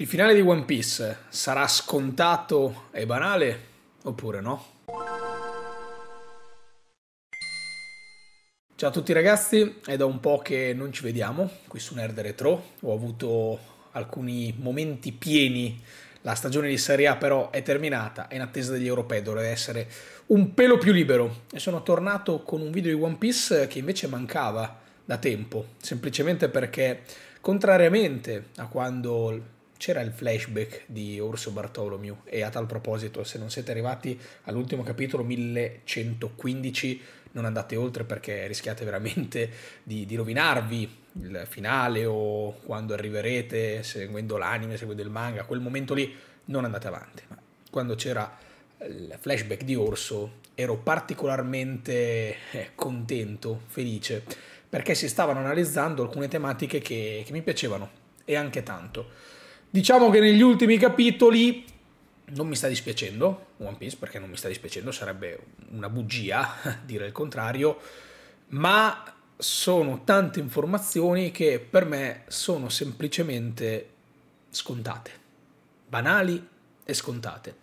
Il finale di One Piece sarà scontato e banale oppure no? Ciao a tutti ragazzi, è da un po' che non ci vediamo qui su Nerd Retro, ho avuto alcuni momenti pieni, la stagione di Serie A però è terminata è in attesa degli europei dovrebbe essere un pelo più libero e sono tornato con un video di One Piece che invece mancava da tempo, semplicemente perché contrariamente a quando c'era il flashback di Orso Bartolomeo e a tal proposito se non siete arrivati all'ultimo capitolo 1115 non andate oltre perché rischiate veramente di, di rovinarvi il finale o quando arriverete seguendo l'anime, seguendo il manga, a quel momento lì non andate avanti. Ma quando c'era il flashback di Orso ero particolarmente eh, contento, felice, perché si stavano analizzando alcune tematiche che, che mi piacevano e anche tanto Diciamo che negli ultimi capitoli non mi sta dispiacendo One Piece, perché non mi sta dispiacendo, sarebbe una bugia dire il contrario, ma sono tante informazioni che per me sono semplicemente scontate, banali e scontate.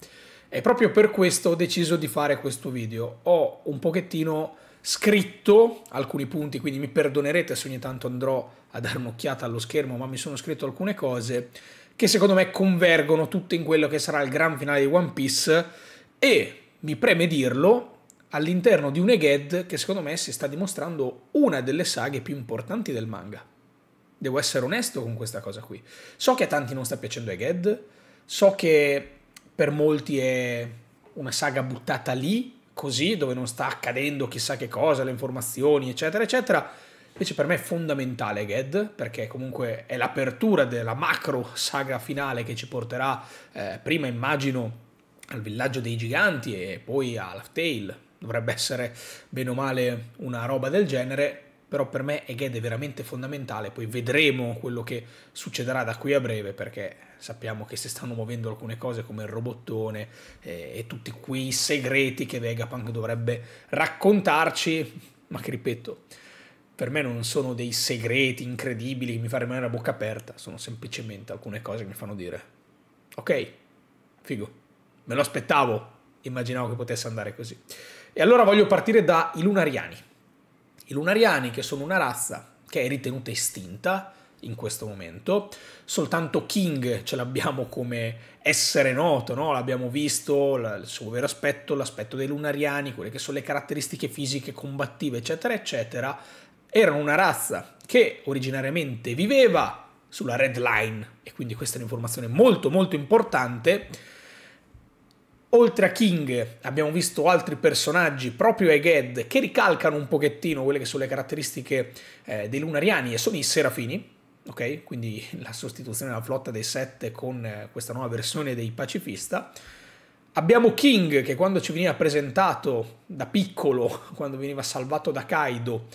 E proprio per questo ho deciso di fare questo video. Ho un pochettino scritto alcuni punti, quindi mi perdonerete se ogni tanto andrò a dare un'occhiata allo schermo, ma mi sono scritto alcune cose che secondo me convergono tutte in quello che sarà il gran finale di One Piece e, mi preme dirlo, all'interno di un Eged che secondo me si sta dimostrando una delle saghe più importanti del manga. Devo essere onesto con questa cosa qui. So che a tanti non sta piacendo Eged, so che per molti è una saga buttata lì, così, dove non sta accadendo chissà che cosa, le informazioni, eccetera, eccetera. Invece per me è fondamentale Ged, perché comunque è l'apertura della macro saga finale che ci porterà eh, prima, immagino, al villaggio dei giganti e poi a Tale. Dovrebbe essere bene o male una roba del genere, però per me Eged è veramente fondamentale, poi vedremo quello che succederà da qui a breve perché sappiamo che si stanno muovendo alcune cose come il robottone eh, e tutti quei segreti che Vegapunk dovrebbe raccontarci, ma che ripeto, per me non sono dei segreti incredibili che mi fanno rimanere a bocca aperta, sono semplicemente alcune cose che mi fanno dire, ok, figo, me lo aspettavo, immaginavo che potesse andare così. E allora voglio partire dai lunariani. I lunariani che sono una razza che è ritenuta estinta in questo momento, soltanto King ce l'abbiamo come essere noto, no? l'abbiamo visto, il suo vero aspetto, l'aspetto dei lunariani, quelle che sono le caratteristiche fisiche combattive, eccetera, eccetera erano una razza che originariamente viveva sulla Red Line, e quindi questa è un'informazione molto molto importante. Oltre a King abbiamo visto altri personaggi, proprio Eged, che ricalcano un pochettino quelle che sono le caratteristiche eh, dei Lunariani e sono i Serafini, ok? Quindi la sostituzione della flotta dei Sette con eh, questa nuova versione dei Pacifista. Abbiamo King che quando ci veniva presentato da piccolo, quando veniva salvato da Kaido,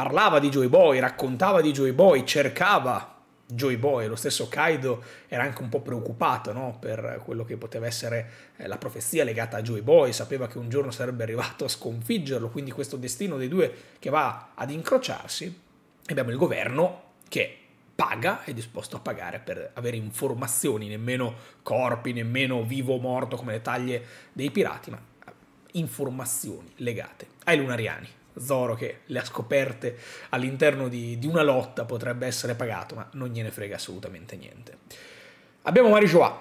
parlava di Joy Boy, raccontava di Joy Boy, cercava Joy Boy, lo stesso Kaido era anche un po' preoccupato no? per quello che poteva essere eh, la profezia legata a Joy Boy, sapeva che un giorno sarebbe arrivato a sconfiggerlo, quindi questo destino dei due che va ad incrociarsi, abbiamo il governo che paga, è disposto a pagare per avere informazioni, nemmeno corpi, nemmeno vivo o morto come le taglie dei pirati, ma informazioni legate ai lunariani. Zoro che le ha scoperte all'interno di, di una lotta potrebbe essere pagato, ma non gliene frega assolutamente niente. Abbiamo Marijuá,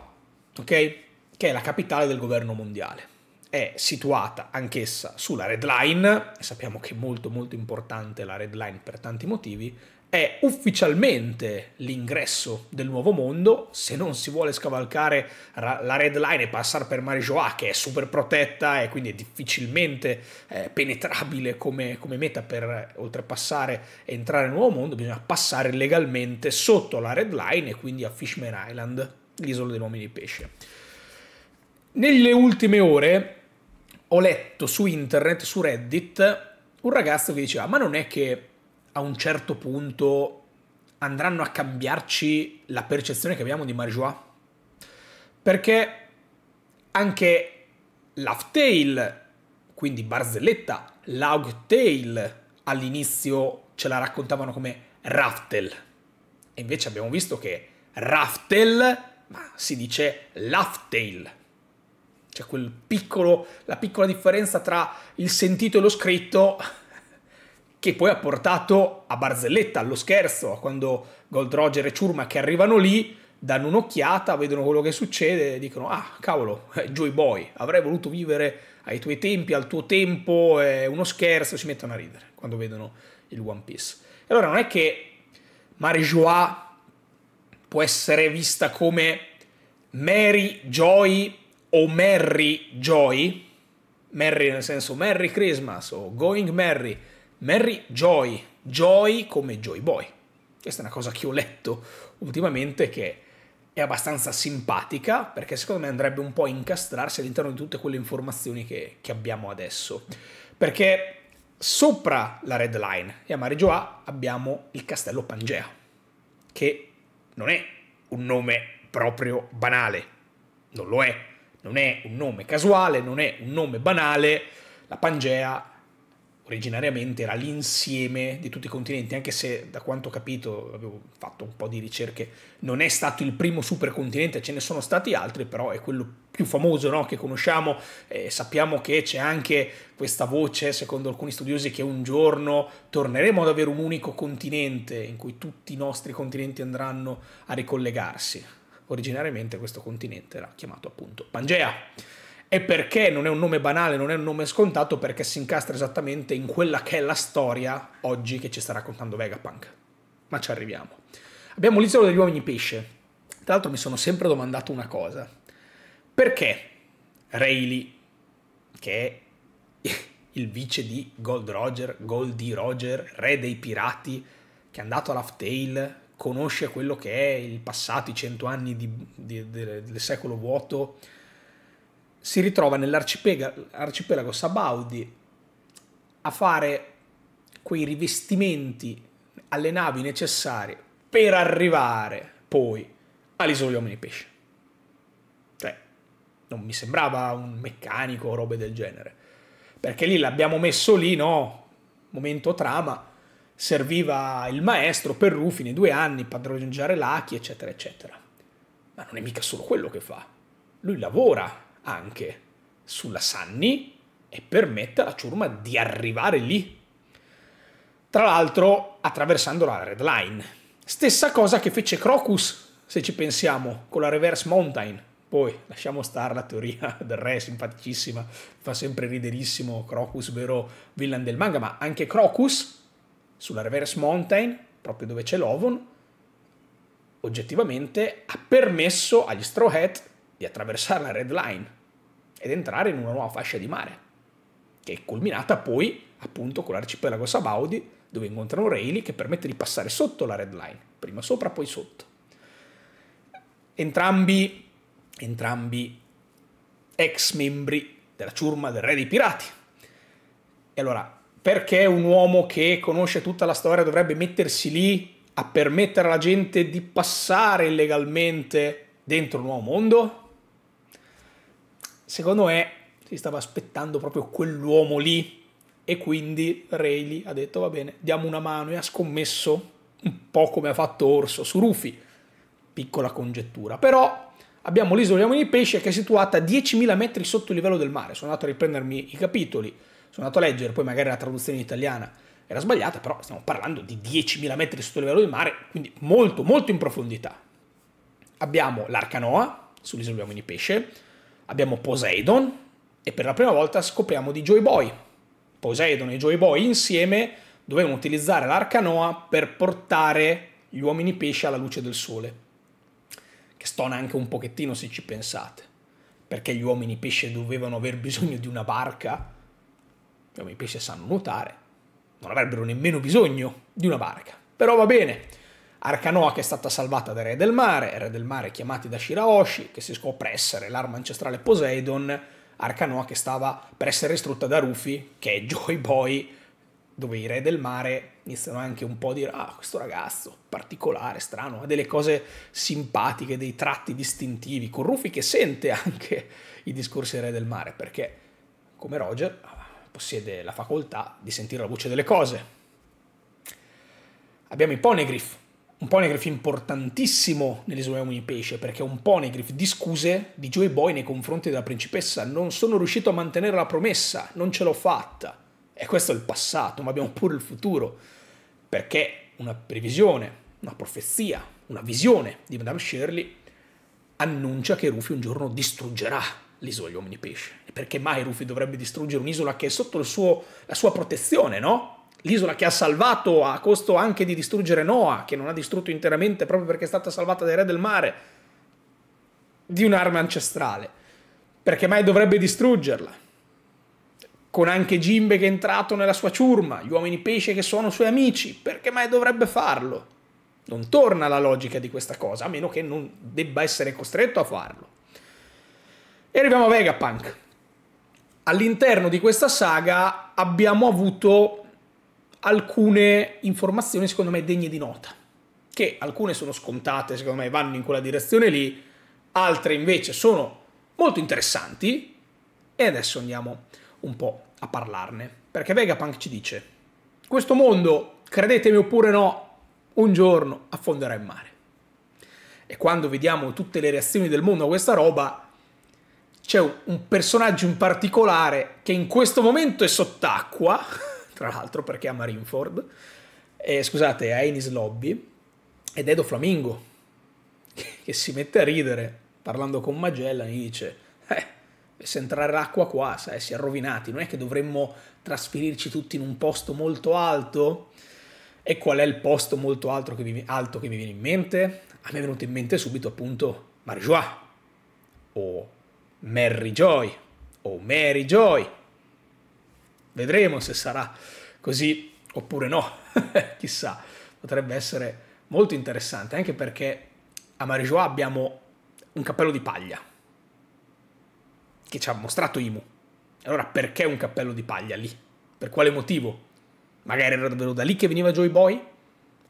ok? Che è la capitale del governo mondiale è situata anch'essa sulla red line, e sappiamo che è molto molto importante la red line per tanti motivi, è ufficialmente l'ingresso del nuovo mondo, se non si vuole scavalcare la red line e passare per Marijoa, che è super protetta e quindi è difficilmente eh, penetrabile come, come, meta per oltrepassare e entrare nel nuovo mondo, bisogna passare legalmente sotto la red line e quindi a Fishman Island, l'isola degli uomini di pesce. Nelle ultime ore ho letto su internet, su Reddit, un ragazzo che diceva, ma non è che a un certo punto andranno a cambiarci la percezione che abbiamo di Marjois? Perché anche l'Aftail, quindi Barzelletta, l'Augtail all'inizio ce la raccontavano come Raftel. E invece abbiamo visto che Raftel, ma si dice Laftail. Cioè quel piccolo, la piccola differenza tra il sentito e lo scritto che poi ha portato a barzelletta, allo scherzo, quando Gold Roger e Ciurma che arrivano lì danno un'occhiata, vedono quello che succede e dicono ah cavolo, eh, Joy Boy, avrei voluto vivere ai tuoi tempi, al tuo tempo, è uno scherzo, si mettono a ridere quando vedono il One Piece. E allora non è che Marie può essere vista come Mary, Joy o Merry Joy, Merry nel senso Merry Christmas o Going Merry, Merry Joy, Joy come Joy Boy. Questa è una cosa che ho letto ultimamente che è abbastanza simpatica perché secondo me andrebbe un po' a incastrarsi all'interno di tutte quelle informazioni che, che abbiamo adesso. Perché sopra la red line e a Mareggio A abbiamo il castello Pangea, che non è un nome proprio banale, non lo è, non è un nome casuale, non è un nome banale. La Pangea originariamente era l'insieme di tutti i continenti, anche se da quanto ho capito, avevo fatto un po' di ricerche, non è stato il primo supercontinente, ce ne sono stati altri, però è quello più famoso no? che conosciamo, eh, sappiamo che c'è anche questa voce, secondo alcuni studiosi, che un giorno torneremo ad avere un unico continente in cui tutti i nostri continenti andranno a ricollegarsi originariamente questo continente era chiamato appunto Pangea. E perché non è un nome banale, non è un nome scontato, perché si incastra esattamente in quella che è la storia oggi che ci sta raccontando Vegapunk. Ma ci arriviamo. Abbiamo l'isola degli uomini pesce. Tra l'altro mi sono sempre domandato una cosa. Perché Rayleigh, che è il vice di Gold Roger, Goldie Roger, re dei pirati, che è andato all'Half-Tale, conosce quello che è il passato, i cento anni di, di, del, del secolo vuoto, si ritrova nell'arcipelago Sabaudi a fare quei rivestimenti alle navi necessarie per arrivare poi all'isola all'isolamento uomini pesci. Cioè, non mi sembrava un meccanico o robe del genere. Perché lì l'abbiamo messo lì, no? Momento trama serviva il maestro per Rufi due anni, padroneggiare l'Aki, eccetera, eccetera. Ma non è mica solo quello che fa. Lui lavora anche sulla Sanni e permette alla ciurma di arrivare lì. Tra l'altro attraversando la Red Line. Stessa cosa che fece Crocus, se ci pensiamo, con la Reverse Mountain. Poi lasciamo stare la teoria del re, simpaticissima, fa sempre riderissimo Crocus, vero villain del manga, ma anche Crocus sulla reverse mountain, proprio dove c'è l'Ovon, oggettivamente ha permesso agli Straw Hat di attraversare la red line ed entrare in una nuova fascia di mare, che è culminata poi appunto con l'arcipelago Sabaudi, dove incontrano Rayleigh che permette di passare sotto la red line, prima sopra poi sotto. Entrambi, entrambi ex membri della ciurma del re dei pirati. E allora perché un uomo che conosce tutta la storia dovrebbe mettersi lì a permettere alla gente di passare illegalmente dentro un nuovo mondo? Secondo me si stava aspettando proprio quell'uomo lì e quindi Rayleigh ha detto va bene, diamo una mano e ha scommesso un po' come ha fatto Orso su Rufy. Piccola congettura, però abbiamo l'isola di Pesce che è situata a 10.000 metri sotto il livello del mare. Sono andato a riprendermi i capitoli sono andato a leggere, poi magari la traduzione in italiana era sbagliata, però stiamo parlando di 10.000 metri sotto il livello del mare, quindi molto, molto in profondità. Abbiamo l'Arcanoa, sull'isola degli uomini pesce, abbiamo Poseidon, e per la prima volta scopriamo di Joy Boy. Poseidon e Joy Boy insieme dovevano utilizzare l'Arcanoa per portare gli uomini pesce alla luce del sole. Che stona anche un pochettino se ci pensate, perché gli uomini pesce dovevano aver bisogno di una barca come i pesci sanno nuotare, non avrebbero nemmeno bisogno di una barca. Però va bene. Arcanoa che è stata salvata dai Re del Mare, Re del Mare chiamati da Shiraoshi, che si scopre essere l'arma ancestrale Poseidon, Arcanoa che stava per essere distrutta da Rufy, che è Joy Boy, dove i Re del Mare iniziano anche un po' a dire ah, questo ragazzo particolare, strano, ha delle cose simpatiche, dei tratti distintivi, con Rufy che sente anche i discorsi dei Re del Mare, perché come Roger ha possiede la facoltà di sentire la voce delle cose. Abbiamo i poneglyph, un poneglyph importantissimo nelle sue pesce, perché è un poneglyph di scuse di Joy Boy nei confronti della principessa. Non sono riuscito a mantenere la promessa, non ce l'ho fatta. E questo è il passato, ma abbiamo pure il futuro, perché una previsione, una profezia, una visione di Madame Shirley annuncia che Rufy un giorno distruggerà l'isola degli uomini pesce perché mai Rufy dovrebbe distruggere un'isola che è sotto suo, la sua protezione, no? L'isola che ha salvato a costo anche di distruggere Noah, che non ha distrutto interamente proprio perché è stata salvata dai re del mare, di un'arma ancestrale. Perché mai dovrebbe distruggerla? Con anche Jimbe che è entrato nella sua ciurma, gli uomini pesce che sono suoi amici, perché mai dovrebbe farlo? Non torna la logica di questa cosa, a meno che non debba essere costretto a farlo. E arriviamo a Vegapunk all'interno di questa saga abbiamo avuto alcune informazioni secondo me degne di nota, che alcune sono scontate, secondo me vanno in quella direzione lì, altre invece sono molto interessanti e adesso andiamo un po' a parlarne, perché Vegapunk ci dice, questo mondo, credetemi oppure no, un giorno affonderà in mare. E quando vediamo tutte le reazioni del mondo a questa roba, c'è un personaggio in particolare che in questo momento è sott'acqua, tra l'altro perché è a Marineford, eh, scusate, a Ennis Lobby, ed è Do Flamingo, che si mette a ridere parlando con Magellan e dice, eh, se entrare l'acqua qua, sai, si è rovinati, non è che dovremmo trasferirci tutti in un posto molto alto? E qual è il posto molto alto che vi, alto che mi viene in mente? A me è venuto in mente subito appunto Marjois o Mary Joy o Mary Joy. Vedremo se sarà così oppure no, chissà, potrebbe essere molto interessante anche perché a Mary Joy abbiamo un cappello di paglia che ci ha mostrato Imu. Allora perché un cappello di paglia lì? Per quale motivo? Magari era davvero da lì che veniva Joy Boy?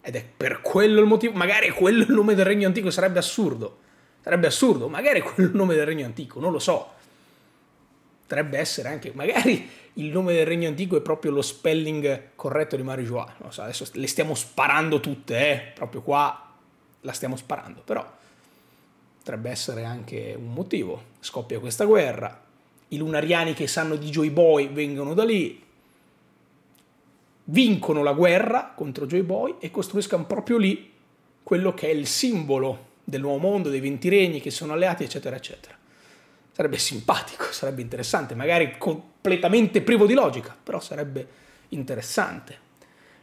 Ed è per quello il motivo? Magari quello è il nome del regno antico, sarebbe assurdo. Sarebbe assurdo, magari è quello il nome del regno antico, non lo so. Potrebbe essere anche, magari il nome del regno antico è proprio lo spelling corretto di Marijuana. Non lo so, adesso le stiamo sparando tutte, eh? proprio qua la stiamo sparando, però potrebbe essere anche un motivo. Scoppia questa guerra, i lunariani che sanno di Joy Boy vengono da lì, vincono la guerra contro Joy Boy e costruiscono proprio lì quello che è il simbolo del nuovo mondo, dei venti regni che sono alleati, eccetera, eccetera. Sarebbe simpatico, sarebbe interessante, magari completamente privo di logica, però sarebbe interessante.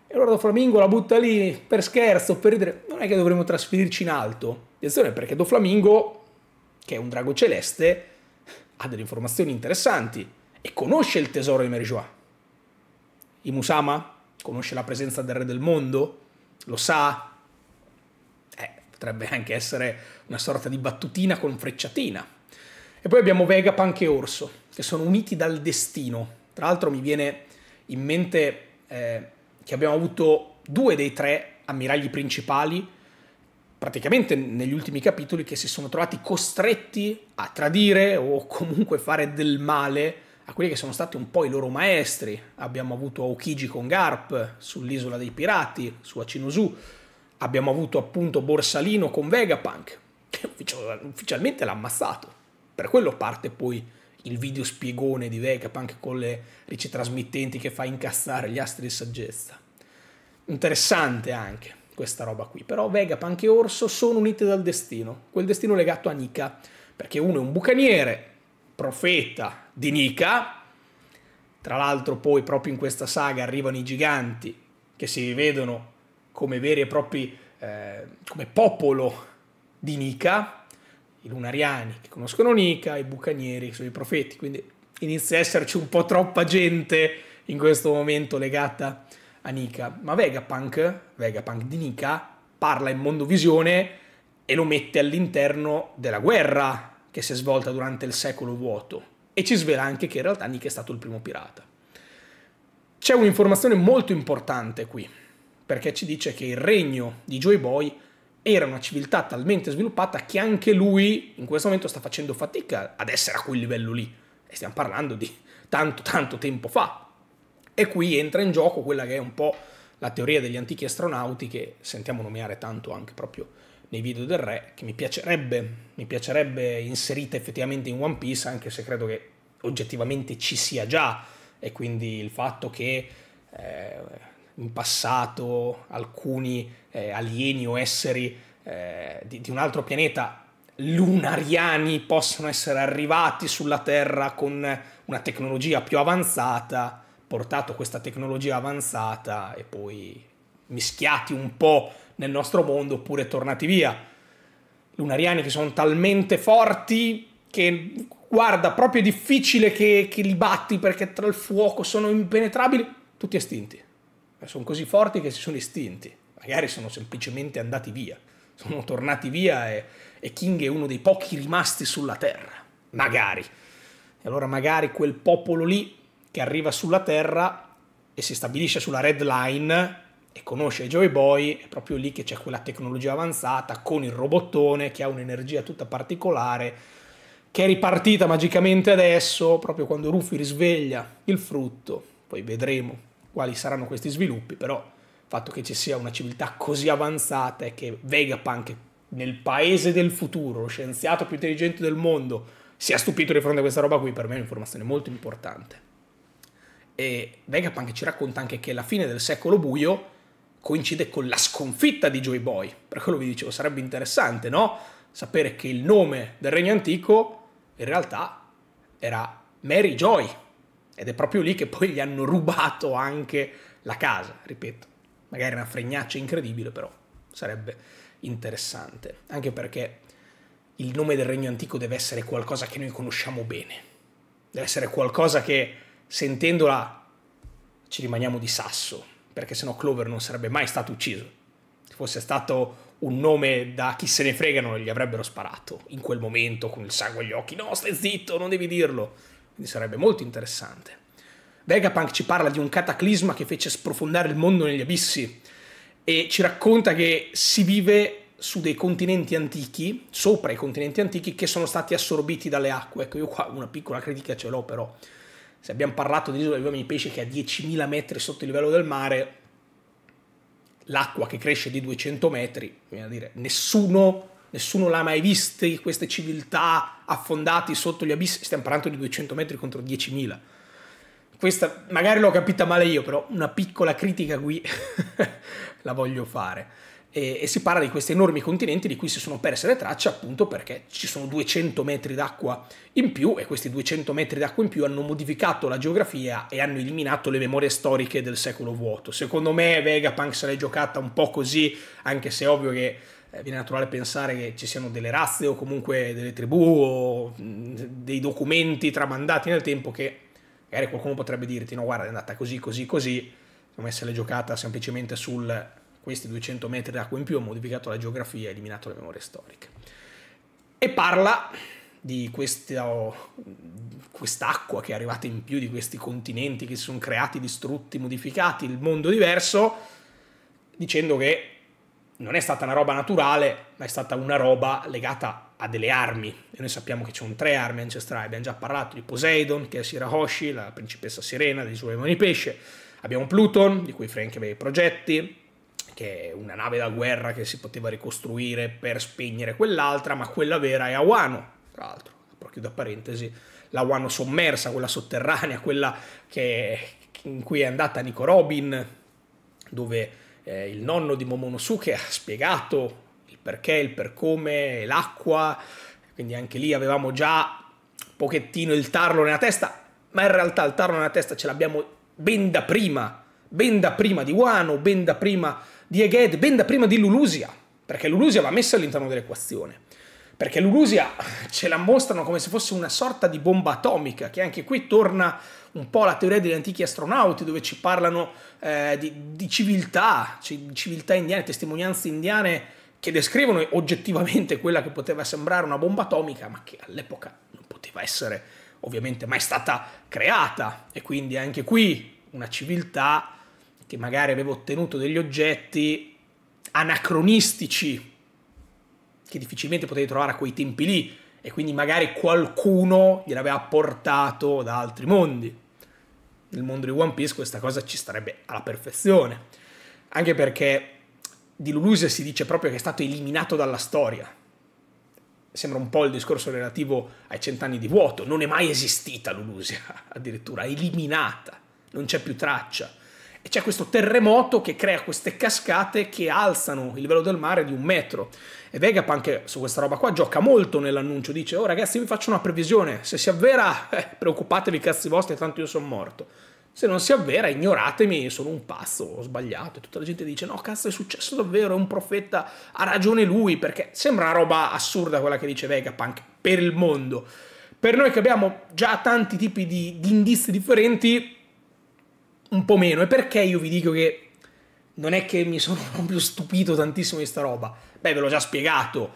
E allora Doflamingo la butta lì per scherzo, per ridere. Non è che dovremmo trasferirci in alto. Attenzione perché Doflamingo, che è un drago celeste, ha delle informazioni interessanti e conosce il tesoro di Merijoa. Musama? conosce la presenza del re del mondo, lo sa, potrebbe anche essere una sorta di battutina con frecciatina. E poi abbiamo Vegapunk e Orso, che sono uniti dal destino. Tra l'altro mi viene in mente eh, che abbiamo avuto due dei tre ammiragli principali, praticamente negli ultimi capitoli, che si sono trovati costretti a tradire o comunque fare del male a quelli che sono stati un po' i loro maestri. Abbiamo avuto Okiji con Garp sull'isola dei pirati, su Achinosu, Abbiamo avuto appunto Borsalino con Vegapunk, che ufficialmente l'ha ammazzato. Per quello parte poi il video spiegone di Vegapunk con le ricetrasmittenti che fa incazzare gli astri di saggezza. Interessante anche questa roba qui. Però Vegapunk e Orso sono unite dal destino, quel destino legato a Nika, perché uno è un bucaniere, profeta di Nika, tra l'altro poi proprio in questa saga arrivano i giganti che si vedono come veri e propri, eh, come popolo di Nica, i lunariani che conoscono Nica, i bucanieri che sono i profeti, quindi inizia a esserci un po' troppa gente in questo momento legata a Nika. Ma Vegapunk, Vegapunk di Nika, parla in Mondovisione e lo mette all'interno della guerra che si è svolta durante il secolo vuoto. E ci svela anche che in realtà Nika è stato il primo pirata. C'è un'informazione molto importante qui, perché ci dice che il regno di Joy Boy era una civiltà talmente sviluppata che anche lui in questo momento sta facendo fatica ad essere a quel livello lì. E stiamo parlando di tanto tanto tempo fa. E qui entra in gioco quella che è un po' la teoria degli antichi astronauti che sentiamo nominare tanto anche proprio nei video del re, che mi piacerebbe, mi piacerebbe inserita effettivamente in One Piece, anche se credo che oggettivamente ci sia già, e quindi il fatto che eh, in passato alcuni eh, alieni o esseri eh, di, di un altro pianeta lunariani possono essere arrivati sulla Terra con una tecnologia più avanzata, portato questa tecnologia avanzata e poi mischiati un po' nel nostro mondo oppure tornati via. Lunariani che sono talmente forti che guarda, proprio è difficile che, che li batti perché tra il fuoco sono impenetrabili, tutti estinti. Eh, sono così forti che si sono estinti, magari sono semplicemente andati via, sono tornati via e, e King è uno dei pochi rimasti sulla Terra, magari. E allora magari quel popolo lì che arriva sulla Terra e si stabilisce sulla Red Line e conosce Joy Boy, è proprio lì che c'è quella tecnologia avanzata con il robottone che ha un'energia tutta particolare, che è ripartita magicamente adesso, proprio quando Ruffy risveglia il frutto, poi vedremo quali saranno questi sviluppi, però il fatto che ci sia una civiltà così avanzata e che Vegapunk nel paese del futuro, lo scienziato più intelligente del mondo, sia stupito di fronte a questa roba qui, per me è un'informazione molto importante. E Vegapunk ci racconta anche che la fine del secolo buio coincide con la sconfitta di Joy Boy. Per quello vi dicevo, sarebbe interessante, no? Sapere che il nome del regno antico in realtà era Mary Joy, ed è proprio lì che poi gli hanno rubato anche la casa, ripeto. Magari una fregnaccia incredibile, però sarebbe interessante. Anche perché il nome del regno antico deve essere qualcosa che noi conosciamo bene. Deve essere qualcosa che, sentendola, ci rimaniamo di sasso. Perché sennò Clover non sarebbe mai stato ucciso. Se fosse stato un nome da chi se ne fregano, gli avrebbero sparato in quel momento con il sangue agli occhi. No, stai zitto, non devi dirlo quindi sarebbe molto interessante. Vegapunk ci parla di un cataclisma che fece sprofondare il mondo negli abissi e ci racconta che si vive su dei continenti antichi, sopra i continenti antichi, che sono stati assorbiti dalle acque. Ecco, io qua una piccola critica ce l'ho però. Se abbiamo parlato di isola di pesce che è a 10.000 metri sotto il livello del mare, l'acqua che cresce di 200 metri, a dire, nessuno nessuno l'ha mai vista, queste civiltà affondate sotto gli abissi, stiamo parlando di 200 metri contro 10.000. Questa magari l'ho capita male io, però una piccola critica qui la voglio fare. E, e si parla di questi enormi continenti di cui si sono perse le tracce appunto perché ci sono 200 metri d'acqua in più e questi 200 metri d'acqua in più hanno modificato la geografia e hanno eliminato le memorie storiche del secolo vuoto. Secondo me Vegapunk se l'è giocata un po' così, anche se è ovvio che eh, viene naturale pensare che ci siano delle razze o comunque delle tribù o dei documenti tramandati nel tempo che magari qualcuno potrebbe dirti no guarda è andata così così così come se l'è giocata semplicemente su questi 200 metri d'acqua in più ha modificato la geografia e eliminato le memorie storiche e parla di oh, quest'acqua che è arrivata in più di questi continenti che si sono creati, distrutti, modificati, il mondo diverso, dicendo che non è stata una roba naturale, ma è stata una roba legata a delle armi. E noi sappiamo che ci sono tre armi ancestrali. Abbiamo già parlato di Poseidon, che è Sirahoshi, la principessa sirena dei suoi demoni pesce. Abbiamo Pluton, di cui Frank aveva i progetti, che è una nave da guerra che si poteva ricostruire per spegnere quell'altra, ma quella vera è Awano, tra l'altro, chiudo parentesi, la Awano sommersa, quella sotterranea, quella che, in cui è andata Nico Robin, dove eh, il nonno di Momonosuke ha spiegato il perché, il per come, l'acqua, quindi anche lì avevamo già un pochettino il tarlo nella testa, ma in realtà il tarlo nella testa ce l'abbiamo ben da prima, ben da prima di Wano, ben da prima di Eged, ben da prima di Lulusia, perché Lulusia va messa all'interno dell'equazione perché l'Ulusia ce la mostrano come se fosse una sorta di bomba atomica, che anche qui torna un po' alla teoria degli antichi astronauti, dove ci parlano eh, di, di, civiltà, di civiltà indiane, testimonianze indiane che descrivono oggettivamente quella che poteva sembrare una bomba atomica, ma che all'epoca non poteva essere ovviamente mai stata creata. E quindi anche qui una civiltà che magari aveva ottenuto degli oggetti anacronistici che difficilmente potevi trovare a quei tempi lì e quindi magari qualcuno gliel'aveva portato da altri mondi. Nel mondo di One Piece questa cosa ci starebbe alla perfezione, anche perché di Lulusia si dice proprio che è stato eliminato dalla storia. Sembra un po' il discorso relativo ai cent'anni di vuoto, non è mai esistita Lulusia, addirittura eliminata, non c'è più traccia e c'è questo terremoto che crea queste cascate che alzano il livello del mare di un metro. E Vegapunk su questa roba qua gioca molto nell'annuncio, dice oh ragazzi vi faccio una previsione, se si avvera eh, preoccupatevi cazzi vostri tanto io sono morto. Se non si avvera, ignoratemi, sono un pazzo, ho sbagliato. E tutta la gente dice: No, cazzo, è successo davvero, è un profeta, ha ragione lui. Perché sembra una roba assurda quella che dice Vegapunk per il mondo. Per noi che abbiamo già tanti tipi di, di indizi differenti, un po' meno. E perché io vi dico che non è che mi sono proprio stupito tantissimo di sta roba? Beh, ve l'ho già spiegato.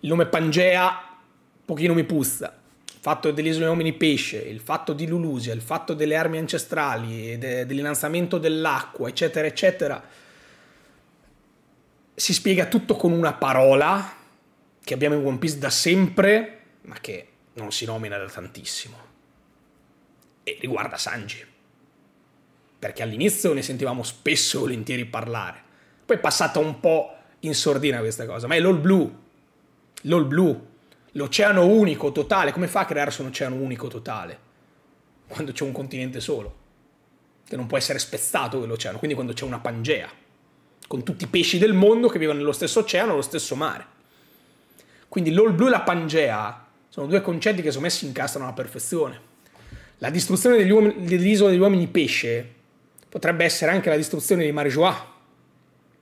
Il nome Pangea un pochino mi puzza. Il fatto delle isole uomini pesce, il fatto di Lulusia, il fatto delle armi ancestrali, de- dell'innalzamento dell'acqua, eccetera, eccetera, si spiega tutto con una parola che abbiamo in One Piece da sempre, ma che non si nomina da tantissimo. E riguarda Sanji perché all'inizio ne sentivamo spesso e volentieri parlare. Poi è passata un po' in sordina questa cosa, ma è l'all blu, l'all blu, l'oceano unico totale, come fa a crearsi un oceano unico totale? Quando c'è un continente solo, che non può essere spezzato quell'oceano, quindi quando c'è una Pangea, con tutti i pesci del mondo che vivono nello stesso oceano, nello stesso mare. Quindi l'all blu e la Pangea sono due concetti che sono messi in incastrano alla perfezione. La distruzione degli uomini, dell'isola degli uomini pesce potrebbe essere anche la distruzione di Marijois.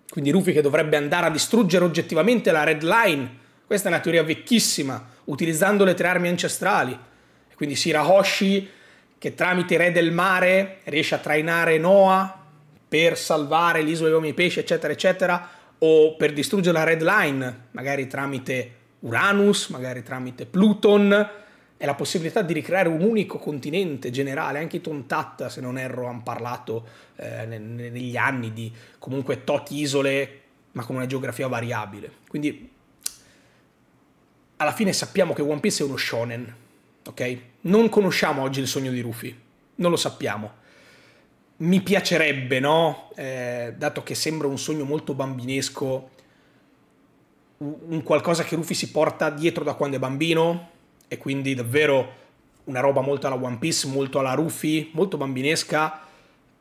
Quindi Rufy che dovrebbe andare a distruggere oggettivamente la Red Line. Questa è una teoria vecchissima, utilizzando le tre armi ancestrali. Quindi Sirahoshi che tramite Re del Mare riesce a trainare Noah per salvare l'isola degli uomini pesci, eccetera, eccetera, o per distruggere la Red Line, magari tramite Uranus, magari tramite Pluton, è la possibilità di ricreare un unico continente generale, anche i Tontat, se non erro, hanno parlato eh, negli anni di comunque tot isole, ma con una geografia variabile. Quindi alla fine sappiamo che One Piece è uno shonen, ok? Non conosciamo oggi il sogno di Rufy, non lo sappiamo. Mi piacerebbe, no? Eh, dato che sembra un sogno molto bambinesco, un qualcosa che Rufy si porta dietro da quando è bambino, e quindi davvero una roba molto alla One Piece, molto alla Rufy, molto bambinesca,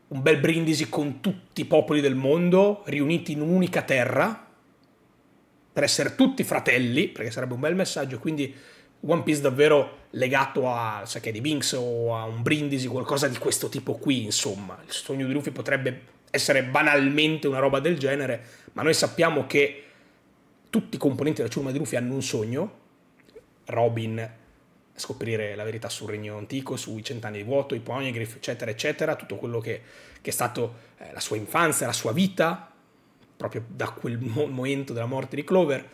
un bel brindisi con tutti i popoli del mondo riuniti in un'unica terra, per essere tutti fratelli, perché sarebbe un bel messaggio, quindi One Piece davvero legato a Sakai di Binks o a un brindisi, qualcosa di questo tipo qui, insomma. Il sogno di Luffy potrebbe essere banalmente una roba del genere, ma noi sappiamo che tutti i componenti della ciurma di Luffy hanno un sogno, Robin scoprire la verità sul regno antico, sui cent'anni di vuoto, i poneglyph, eccetera, eccetera, tutto quello che, che è stato eh, la sua infanzia, la sua vita, proprio da quel mo- momento della morte di Clover.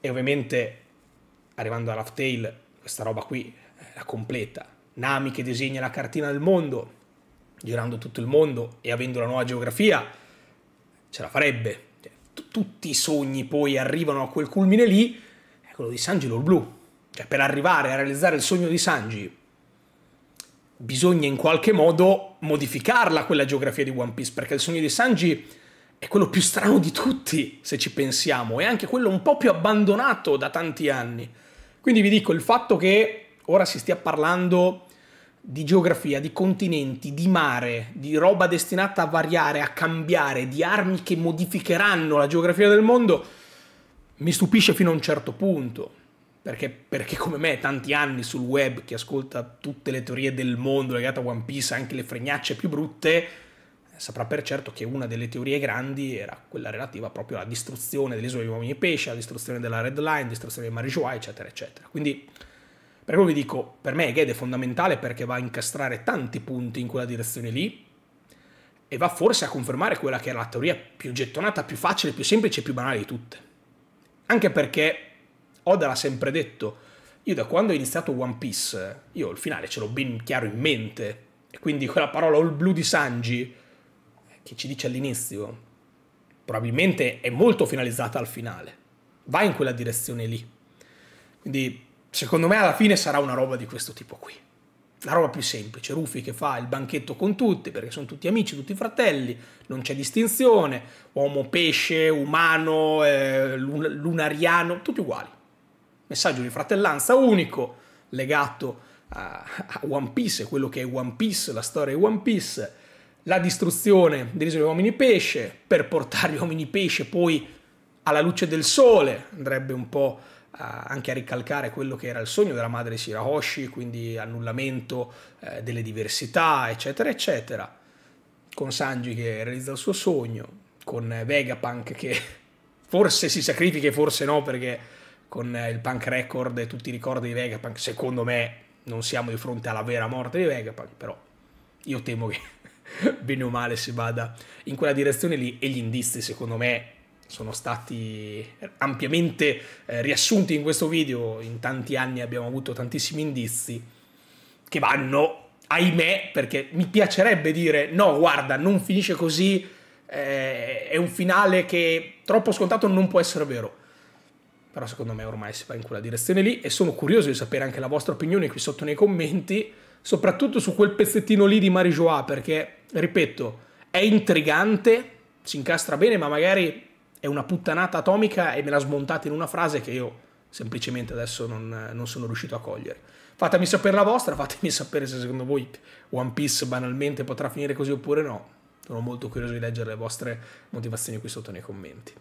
E ovviamente, arrivando alla Tale, questa roba qui eh, la completa. Nami che disegna la cartina del mondo, girando tutto il mondo e avendo la nuova geografia, ce la farebbe. Cioè, tutti i sogni poi arrivano a quel culmine lì, è quello di Sangelo il Blu cioè, per arrivare a realizzare il sogno di Sanji, bisogna in qualche modo modificarla quella geografia di One Piece, perché il sogno di Sanji è quello più strano di tutti, se ci pensiamo, e anche quello un po' più abbandonato da tanti anni. Quindi vi dico, il fatto che ora si stia parlando di geografia, di continenti, di mare, di roba destinata a variare, a cambiare, di armi che modificheranno la geografia del mondo, mi stupisce fino a un certo punto perché, perché, come me tanti anni sul web che ascolta tutte le teorie del mondo legate a One Piece, anche le fregnacce più brutte, eh, saprà per certo che una delle teorie grandi era quella relativa proprio alla distruzione dell'isola di uomini e pesce, alla distruzione della Red Line, distruzione di Marijuana, eccetera, eccetera. Quindi, per quello vi dico, per me Ged è fondamentale perché va a incastrare tanti punti in quella direzione lì e va forse a confermare quella che era la teoria più gettonata, più facile, più semplice e più banale di tutte. Anche perché Oda l'ha sempre detto. Io da quando ho iniziato One Piece, io il finale ce l'ho ben chiaro in mente. E quindi quella parola all blue di Sanji che ci dice all'inizio, probabilmente è molto finalizzata al finale. Va in quella direzione lì. Quindi secondo me alla fine sarà una roba di questo tipo qui. La roba più semplice, Rufy che fa il banchetto con tutti, perché sono tutti amici, tutti fratelli, non c'è distinzione, uomo, pesce, umano, eh, lunariano, tutti uguali messaggio di fratellanza unico legato a, a One Piece, quello che è One Piece, la storia di One Piece, la distruzione dell'isola degli uomini pesce per portare gli uomini pesce poi alla luce del sole, andrebbe un po' eh, anche a ricalcare quello che era il sogno della madre Shirahoshi, quindi annullamento eh, delle diversità, eccetera, eccetera, con Sanji che realizza il suo sogno, con Vegapunk che forse si sacrifica e forse no perché con eh, il punk record e tutti i ricordi di Vegapunk, secondo me non siamo di fronte alla vera morte di Vegapunk, però io temo che bene o male si vada in quella direzione lì e gli indizi secondo me sono stati ampiamente eh, riassunti in questo video, in tanti anni abbiamo avuto tantissimi indizi che vanno, ahimè, perché mi piacerebbe dire no, guarda, non finisce così, eh, è un finale che troppo scontato non può essere vero però secondo me ormai si va in quella direzione lì e sono curioso di sapere anche la vostra opinione qui sotto nei commenti, soprattutto su quel pezzettino lì di Marijoa, perché, ripeto, è intrigante, si incastra bene, ma magari è una puttanata atomica e me l'ha smontata in una frase che io semplicemente adesso non, non sono riuscito a cogliere. Fatemi sapere la vostra, fatemi sapere se secondo voi One Piece banalmente potrà finire così oppure no. Sono molto curioso di leggere le vostre motivazioni qui sotto nei commenti.